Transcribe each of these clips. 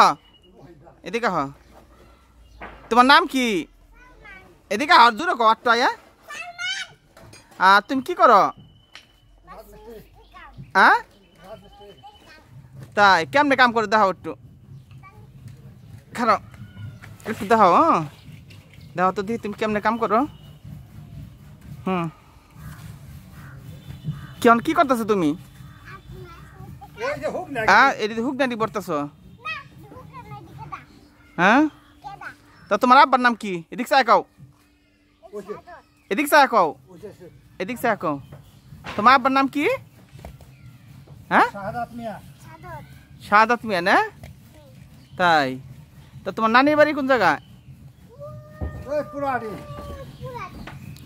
হ এদিকে হ তোমার নাম কি এদিকে আর দূরে কটা আর তুমি কি করো হ্যাঁ তাই কেমনে কাম করে দেখাও একটু খারাপ একটু দেখাও দেখাও তো দিদি তুমি কেমনে কাম করো হুম কেমন কি করতেছো তুমি হ্যাঁ এদিকে হুক ডান্ডি পড়তেছো हाँ तो तुम्हारा अब नाम की एदिक से कहो एदिक से कहो एदिक से कहो तुम्हारा अब नाम की शहादत मिया ना ताई तो तुम्हारा नानी बारी कौन जगह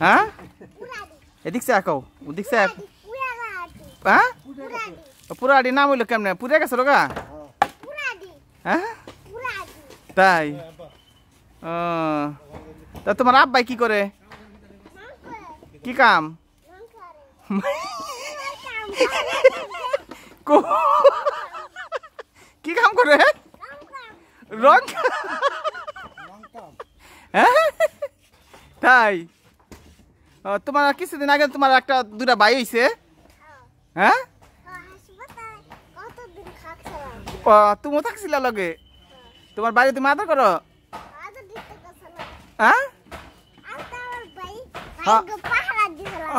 हाँ एदिक से कहो उदिक से हाँ पूरा आड़ी नाम कैमने का सरोगा पुराड़ी हाँ, हाँ? তাই তা তোমার আব্বাই কি করে কি কাম কি কাম করে রং হ্যাঁ? তাই তোমার কিছুদিন আগে তোমার একটা দুটা বাই হইছে হ্যাঁ তুমি থাকছিলা লগে তোমার বাড়ি তুমি আদর করো হ্যাঁ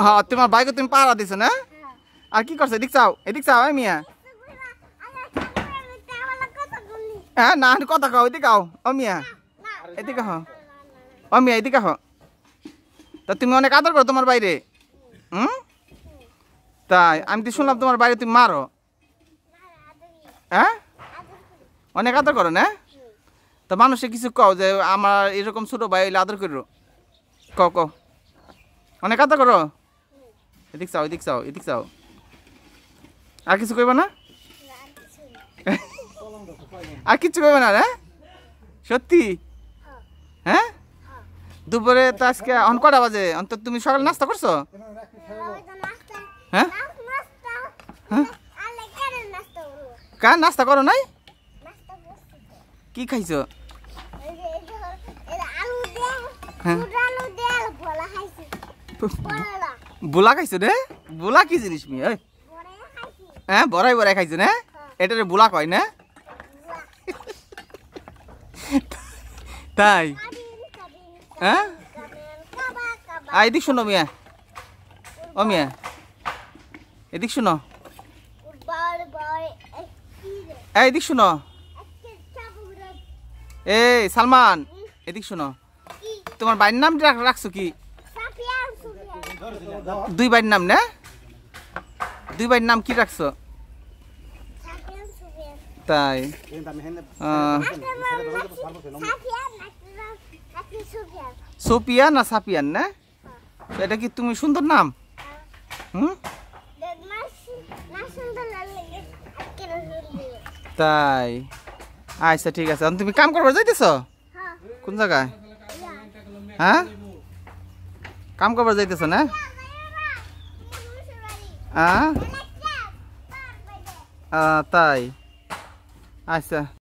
হ্যাঁ তোমার বাইকে তুমি পাহারা দিছো না হ্যাঁ। আর কি করছো এদিক চাও এদিক চাও মিয়া হ্যাঁ না কথা কাও এদিকে আও অমিয়া মিয়া এদিকে হ ও মিয়া এদিকে হ তা তুমি অনেক আদর করো তোমার বাইরে হুম তাই আমি তো শুনলাম তোমার বাইরে তুমি মারো হ্যাঁ অনেক আদর করো না তা মানুষে কিছু কও যে আমার এরকম ছোটো ভাই হইলে আদর করো কও কও অনেক আদর করো এদিক চাও এদিক চাও এদিক চাও আর কিছু করবে না আর কিচ্ছু করবে না হ্যাঁ সত্যি হ্যাঁ দুপুরে তো আজকে অন কটা বাজে অন্তত তুমি সকালে নাস্তা করছো হ্যাঁ হ্যাঁ কার নাস্তা করো নাই কি খাইছো হ্যাঁ। বোলা খাইছো দে বোলা কি জিনিস মি ওই হ্যাঁ বড়াই বড়াই খাইছো না এটা বোলা কয় না তাই হ্যাঁ আয় এদিক শুনো মিয়া ও মিয়া এদিক শুনো এদিক শুনো এই সালমান এদিক শোনো তোমার বাড়ির নাম রাখছো কি দুই বাড়ির নাম না দুই বাড়ির নাম কি রাখছো তাই সোপিয়া না সাপিয়ান না এটা কি তুমি সুন্দর নাম হুম তাই আচ্ছা ঠিক আছে তুমি কাম করবার যাইতেছ কোন জায়গায় হ্যাঁ কাম করবার যাইতেছ না হ্যাঁ তাই আচ্ছা